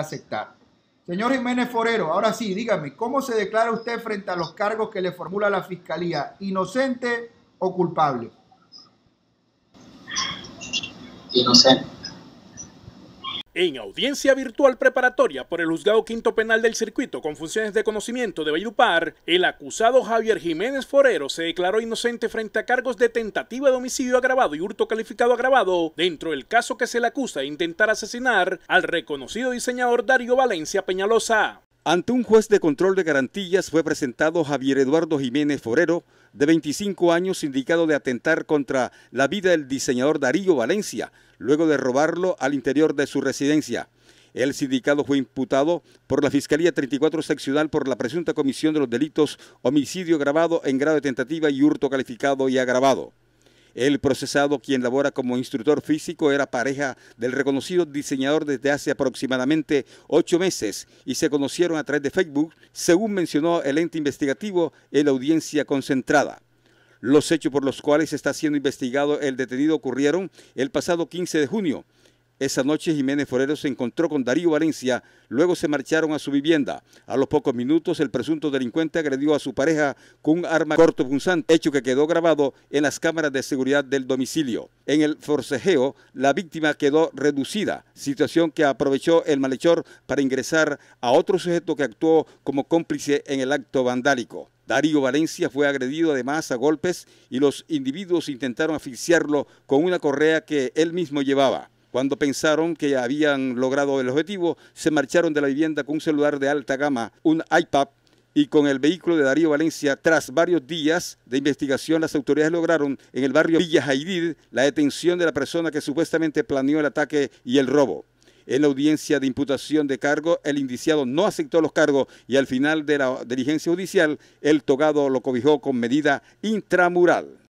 aceptar. Señor Jiménez Forero, ahora sí, dígame, ¿cómo se declara usted frente a los cargos que le formula la Fiscalía? ¿Inocente o culpable? Inocente. En audiencia virtual preparatoria por el juzgado quinto penal del circuito con funciones de conocimiento de Bayupar, el acusado Javier Jiménez Forero se declaró inocente frente a cargos de tentativa de homicidio agravado y hurto calificado agravado dentro del caso que se le acusa de intentar asesinar al reconocido diseñador Darío Valencia Peñalosa. Ante un juez de control de garantías fue presentado Javier Eduardo Jiménez Forero, de 25 años, indicado de atentar contra la vida del diseñador Darío Valencia, luego de robarlo al interior de su residencia. El sindicado fue imputado por la Fiscalía 34 Seccional por la presunta comisión de los delitos homicidio grabado en grado de tentativa y hurto calificado y agravado. El procesado, quien labora como instructor físico, era pareja del reconocido diseñador desde hace aproximadamente ocho meses y se conocieron a través de Facebook, según mencionó el ente investigativo en la audiencia concentrada. Los hechos por los cuales está siendo investigado el detenido ocurrieron el pasado 15 de junio. Esa noche Jiménez Forero se encontró con Darío Valencia, luego se marcharon a su vivienda. A los pocos minutos el presunto delincuente agredió a su pareja con un arma punzante, hecho que quedó grabado en las cámaras de seguridad del domicilio. En el forcejeo la víctima quedó reducida, situación que aprovechó el malhechor para ingresar a otro sujeto que actuó como cómplice en el acto vandálico. Darío Valencia fue agredido además a golpes y los individuos intentaron asfixiarlo con una correa que él mismo llevaba. Cuando pensaron que habían logrado el objetivo, se marcharon de la vivienda con un celular de alta gama, un iPad y con el vehículo de Darío Valencia. Tras varios días de investigación, las autoridades lograron en el barrio Villa Jaidid la detención de la persona que supuestamente planeó el ataque y el robo. En la audiencia de imputación de cargo, el indiciado no aceptó los cargos y al final de la diligencia judicial, el togado lo cobijó con medida intramural.